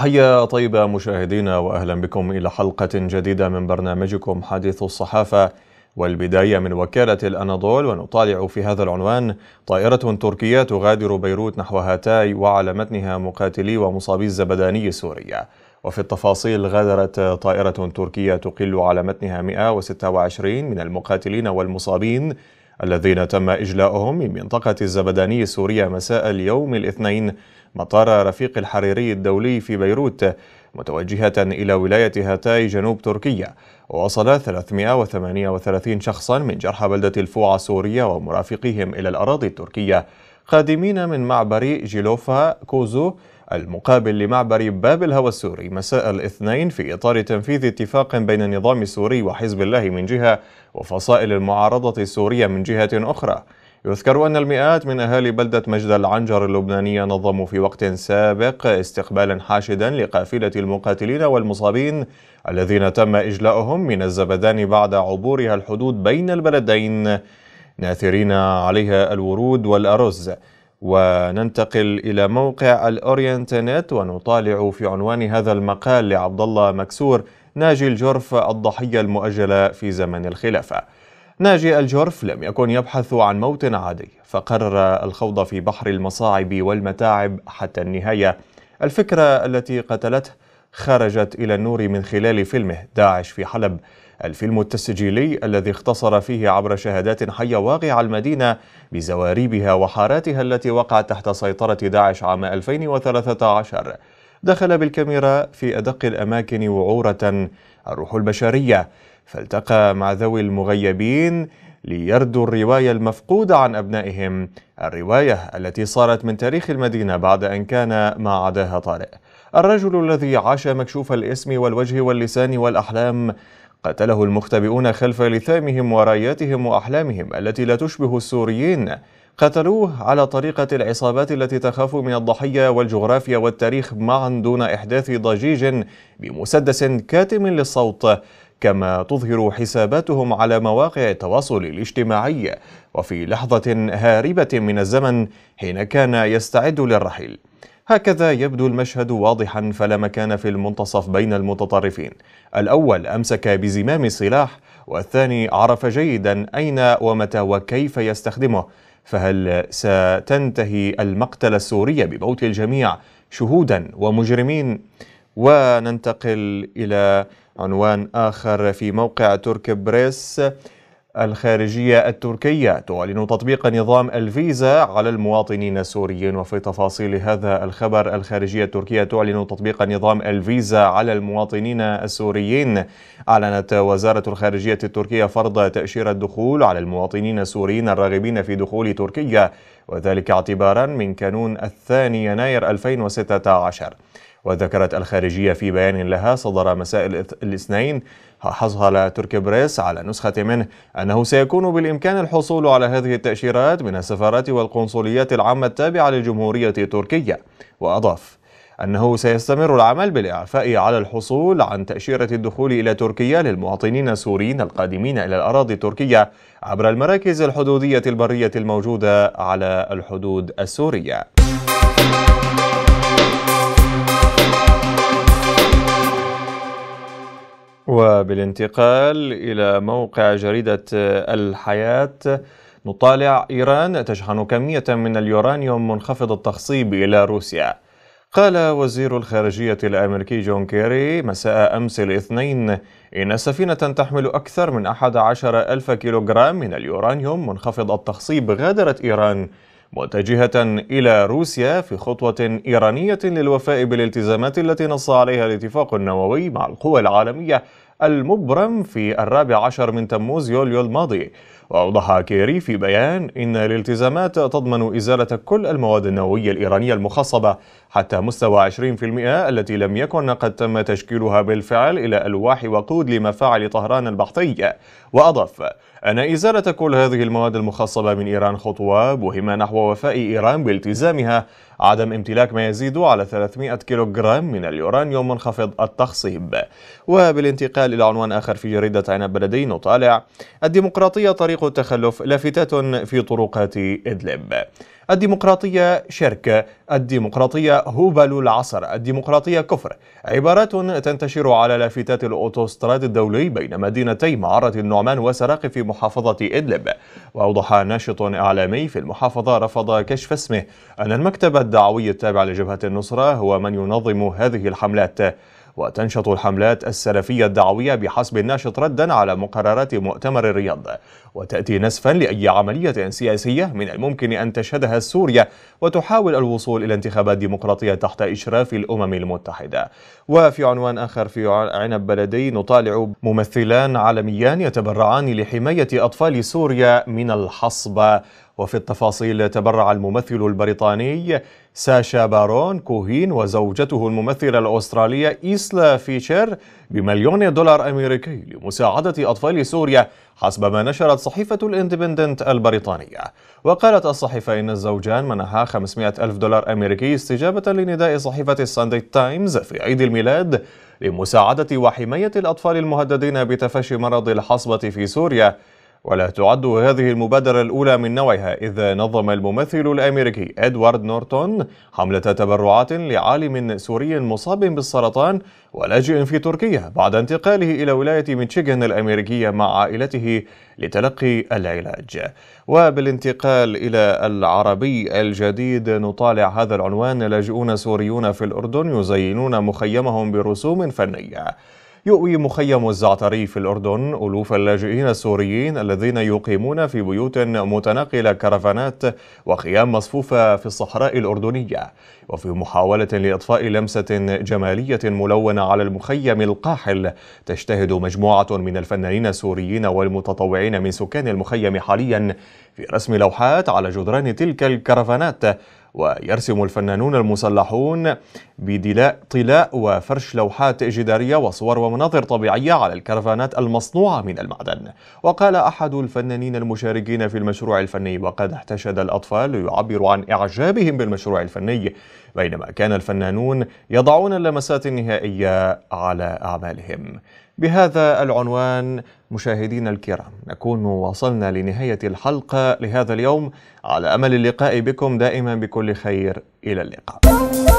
تحية طيبة مشاهدينا وأهلا بكم إلى حلقة جديدة من برنامجكم حديث الصحافة والبداية من وكالة الأناضول ونطالع في هذا العنوان طائرة تركية تغادر بيروت نحو هاتاي وعلى متنها مقاتلي ومصابي الزبداني السورية وفي التفاصيل غادرت طائرة تركية تقل على متنها 126 من المقاتلين والمصابين الذين تم إجلاؤهم من منطقة الزبداني السورية مساء اليوم الاثنين مطار رفيق الحريري الدولي في بيروت متوجهة إلى ولاية هاتاي جنوب تركيا ووصل 338 شخصا من جرحى بلدة الفوعة السورية ومرافقيهم إلى الأراضي التركية خادمين من معبر جيلوفا كوزو المقابل لمعبر باب الهوى السوري مساء الاثنين في إطار تنفيذ اتفاق بين النظام السوري وحزب الله من جهة وفصائل المعارضة السورية من جهة أخرى يذكر أن المئات من أهالي بلدة مجد العنجر اللبنانية نظموا في وقت سابق استقبالا حاشدا لقافلة المقاتلين والمصابين الذين تم إجلاؤهم من الزبدان بعد عبورها الحدود بين البلدين ناثرين عليها الورود والأرز وننتقل إلى موقع الأورينت نت ونطالع في عنوان هذا المقال لعبد الله مكسور ناجي الجرف الضحية المؤجلة في زمن الخلافة ناجي الجرف لم يكن يبحث عن موت عادي فقرر الخوض في بحر المصاعب والمتاعب حتى النهاية الفكرة التي قتلته خرجت إلى النور من خلال فيلمه داعش في حلب الفيلم التسجيلي الذي اختصر فيه عبر شهادات حية واقع المدينة بزواريبها وحاراتها التي وقعت تحت سيطرة داعش عام 2013 دخل بالكاميرا في أدق الأماكن وعورة الروح البشرية فالتقى مع ذوي المغيبين ليردوا الرواية المفقودة عن أبنائهم الرواية التي صارت من تاريخ المدينة بعد أن كان ما عداها طارئ الرجل الذي عاش مكشوف الاسم والوجه واللسان والأحلام قتله المختبئون خلف لثامهم وراياتهم وأحلامهم التي لا تشبه السوريين قتلوه على طريقة العصابات التي تخاف من الضحية والجغرافيا والتاريخ معا دون إحداث ضجيج بمسدس كاتم للصوت كما تظهر حساباتهم على مواقع التواصل الاجتماعي وفي لحظة هاربة من الزمن حين كان يستعد للرحيل هكذا يبدو المشهد واضحا فلا مكان في المنتصف بين المتطرفين الأول أمسك بزمام السلاح والثاني عرف جيدا أين ومتى وكيف يستخدمه فهل ستنتهي المقتل السوري بموت الجميع شهودا ومجرمين؟ وننتقل إلى عنوان آخر في موقع ترك بريس الخارجية التركية تعلن تطبيق نظام الفيزا على المواطنين السوريين وفي تفاصيل هذا الخبر الخارجية التركية تعلن تطبيق نظام الفيزا على المواطنين السوريين أعلنت وزارة الخارجية التركية فرض تأشيرة الدخول على المواطنين السوريين الراغبين في دخول تركيا وذلك اعتبارا من كانون الثاني يناير 2016 وذكرت الخارجية في بيان لها صدر مساء الاثنين حصل تركي بريس على نسخة منه أنه سيكون بالإمكان الحصول على هذه التأشيرات من السفارات والقنصليات العامة التابعة للجمهورية التركية وأضاف أنه سيستمر العمل بالإعفاء على الحصول عن تأشيرة الدخول إلى تركيا للمواطنين السوريين القادمين إلى الأراضي التركية عبر المراكز الحدودية البرية الموجودة على الحدود السورية وبالانتقال إلى موقع جريدة الحياة نطالع إيران تشحن كمية من اليورانيوم منخفض التخصيب إلى روسيا قال وزير الخارجية الأمريكي جون كيري مساء أمس الاثنين إن سفينة تحمل أكثر من 11 ألف كيلوغرام من اليورانيوم منخفض التخصيب غادرت إيران متجهة إلى روسيا في خطوة إيرانية للوفاء بالالتزامات التي نص عليها الاتفاق النووي مع القوى العالمية المبرم في الرابع عشر من تموز يوليو الماضي وأوضح كيري في بيان إن الالتزامات تضمن إزالة كل المواد النووية الإيرانية المخصبة حتى مستوى 20% التي لم يكن قد تم تشكيلها بالفعل إلى ألواح وقود لمفاعل طهران البحثية وأضاف أن إزالة كل هذه المواد المخصبة من إيران خطوة مهمة نحو وفاء إيران بالتزامها عدم امتلاك ما يزيد على 300 كيلوغرام من اليورانيوم منخفض التخصيب وبالانتقال إلى عنوان آخر في جريدة عنب بلدي نطالع الديمقراطية طريق فريق التخلف لافتات في طرقات إدلب الديمقراطية شرك الديمقراطية هبل العصر الديمقراطية كفر عبارات تنتشر على لافتات الأوتوستراد الدولي بين مدينتي معرة النعمان وسراق في محافظة إدلب وأوضح ناشط إعلامي في المحافظة رفض كشف اسمه أن المكتب الدعوي التابع لجبهة النصرة هو من ينظم هذه الحملات وتنشط الحملات السلفية الدعوية بحسب الناشط ردا على مقررات مؤتمر الرياض وتأتي نسفا لأي عملية سياسية من الممكن أن تشهدها سوريا وتحاول الوصول إلى انتخابات ديمقراطية تحت إشراف الأمم المتحدة وفي عنوان آخر في عنب بلدي نطالع ممثلان عالميان يتبرعان لحماية أطفال سوريا من الحصبة وفي التفاصيل تبرع الممثل البريطاني ساشا بارون كوهين وزوجته الممثلة الأسترالية إيسلا فيشر بمليون دولار أمريكي لمساعدة أطفال سوريا حسب ما نشرت صحيفة الاندبندنت البريطانية وقالت الصحيفة إن الزوجان منحا 500 ألف دولار أمريكي استجابة لنداء صحيفة الساندي تايمز في عيد الميلاد لمساعدة وحماية الأطفال المهددين بتفشي مرض الحصبة في سوريا ولا تعد هذه المبادرة الأولى من نوعها إذ نظم الممثل الأمريكي إدوارد نورتون حملة تبرعات لعالم سوري مصاب بالسرطان ولاجئ في تركيا بعد انتقاله إلى ولاية ميشيغان الأمريكية مع عائلته لتلقي العلاج وبالانتقال إلى العربي الجديد نطالع هذا العنوان لاجئون سوريون في الأردن يزينون مخيمهم برسوم فنية يؤوي مخيم الزعتري في الأردن ألوف اللاجئين السوريين الذين يقيمون في بيوت متنقلة كرفانات وخيام مصفوفة في الصحراء الأردنية وفي محاولة لإضفاء لمسة جمالية ملونة على المخيم القاحل تجتهد مجموعة من الفنانين السوريين والمتطوعين من سكان المخيم حاليا في رسم لوحات على جدران تلك الكرفانات ويرسم الفنانون المسلحون بدلاء طلاء وفرش لوحات جدارية وصور ومناظر طبيعية على الكرفانات المصنوعة من المعدن وقال أحد الفنانين المشاركين في المشروع الفني وقد احتشد الأطفال ليعبروا عن إعجابهم بالمشروع الفني بينما كان الفنانون يضعون اللمسات النهائية على أعمالهم بهذا العنوان مشاهدينا الكرام نكون وصلنا لنهاية الحلقة لهذا اليوم على أمل اللقاء بكم دائما بكل خير إلى اللقاء